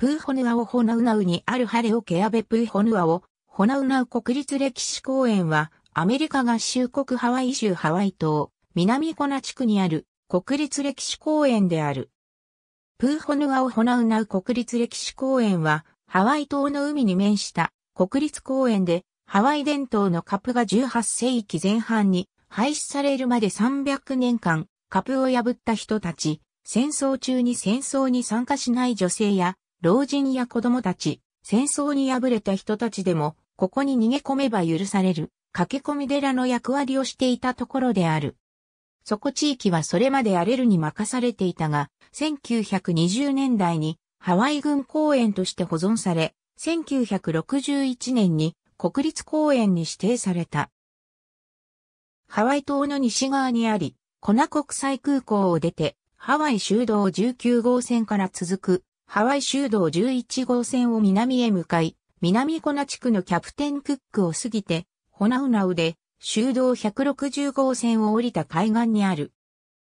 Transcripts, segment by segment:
プーホヌアオホナウナウにあるハレオケアベプーホヌアオ、ホナウナウ国立歴史公園は、アメリカ合衆国ハワイ州ハワイ島、南コナ地区にある国立歴史公園である。プーホヌアオホナウナウ国立歴史公園は、ハワイ島の海に面した国立公園で、ハワイ伝統のカプが18世紀前半に廃止されるまで300年間、カプを破った人たち、戦争中に戦争に参加しない女性や老人や子供たち、戦争に敗れた人たちでも、ここに逃げ込めば許される、駆け込み寺の役割をしていたところである。そこ地域はそれまで荒れるに任されていたが、1920年代にハワイ軍公園として保存され、1961年に国立公園に指定された。ハワイ島の西側にあり、コナ国際空港を出て、ハワイ修道19号線から続くハワイ州道11号線を南へ向かい、南コナ地区のキャプテンクックを過ぎて、ホナウナウで、州道160号線を降りた海岸にある。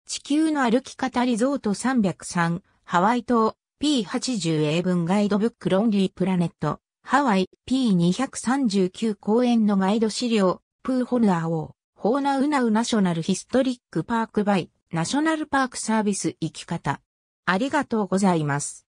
地球の歩き方リゾート303、ハワイ島 P80 英文ガイドブックロンリープラネット、ハワイ P239 公園のガイド資料、プーホルダーを、ホーナウナウナショナルヒストリックパークバイ、ナショナルパークサービス行き方。ありがとうございます。